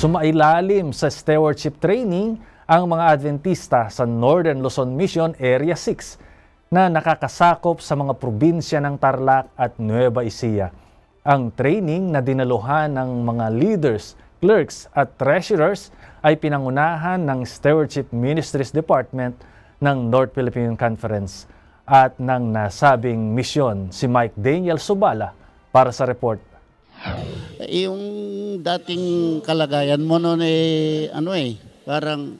Sumailalim sa stewardship training ang mga Adventista sa Northern Luzon Mission Area 6 na nakakasakop sa mga probinsya ng Tarlac at Nueva Ecija. Ang training na dinaluhan ng mga leaders, clerks at treasurers ay pinangunahan ng Stewardship Ministries Department ng North Philippine Conference at ng nasabing misyon si Mike Daniel Subala para sa report. Yung dating kalagayan mo noon eh, ano eh, parang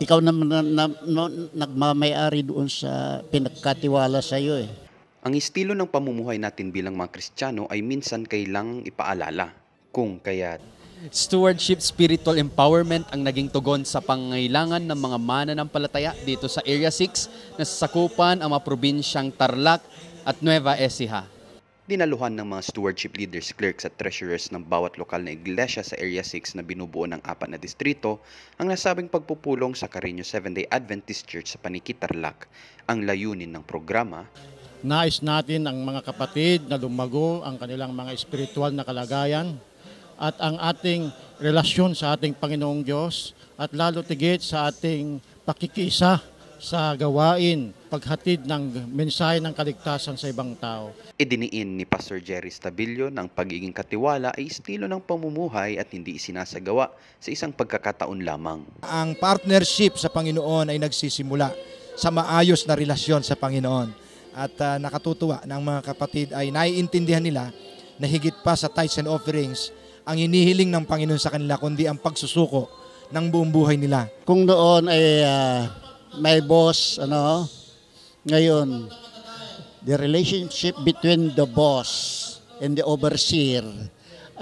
ikaw naman na, na, na, nagmamayari doon sa pinagkatiwala sa iyo eh. Ang estilo ng pamumuhay natin bilang mga Kristiyano ay minsan kailang ipaalala kung kaya Stewardship Spiritual Empowerment ang naging tugon sa pangailangan ng mga mananampalataya dito sa Area 6 na sasakupan ang mga probinsyang Tarlac at Nueva Ecija. Dinaluhan ng mga stewardship leaders, clerks at treasurers ng bawat lokal na iglesia sa Area 6 na binubuo ng apat na distrito ang nasabing pagpupulong sa Carino Seventh-day Adventist Church sa Paniki Tarlac, ang layunin ng programa. Nais natin ang mga kapatid na lumago ang kanilang mga espiritual na kalagayan at ang ating relasyon sa ating Panginoong Diyos at lalo tigit sa ating pakikiisa sa gawain, paghatid ng mensahe ng kaligtasan sa ibang tao. Idiniin ni Pastor Jerry Stabilio ng pagiging katiwala ay estilo ng pamumuhay at hindi isinasagawa sa isang pagkakataon lamang. Ang partnership sa Panginoon ay nagsisimula sa maayos na relasyon sa Panginoon. At uh, nakatutuwa ng mga kapatid ay naiintindihan nila na higit pa sa tithes and offerings ang hinihiling ng Panginoon sa kanila kundi ang pagsusuko ng buong buhay nila. Kung noon ay uh, my boss, ano, ngayon, the relationship between the boss and the overseer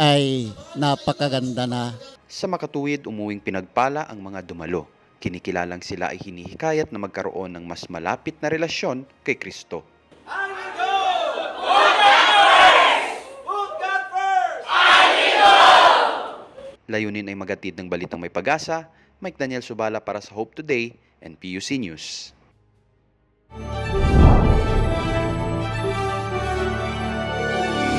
ay napakaganda na. Sa makatuwid, umuwing pinagpala ang mga dumalo. Kinikilalang sila ay hinihikayat na magkaroon ng mas malapit na relasyon kay Kristo. Layunin ay magatid ng balitang may pag-asa, Mike Daniel Subala para sa Hope Today, and PUC News.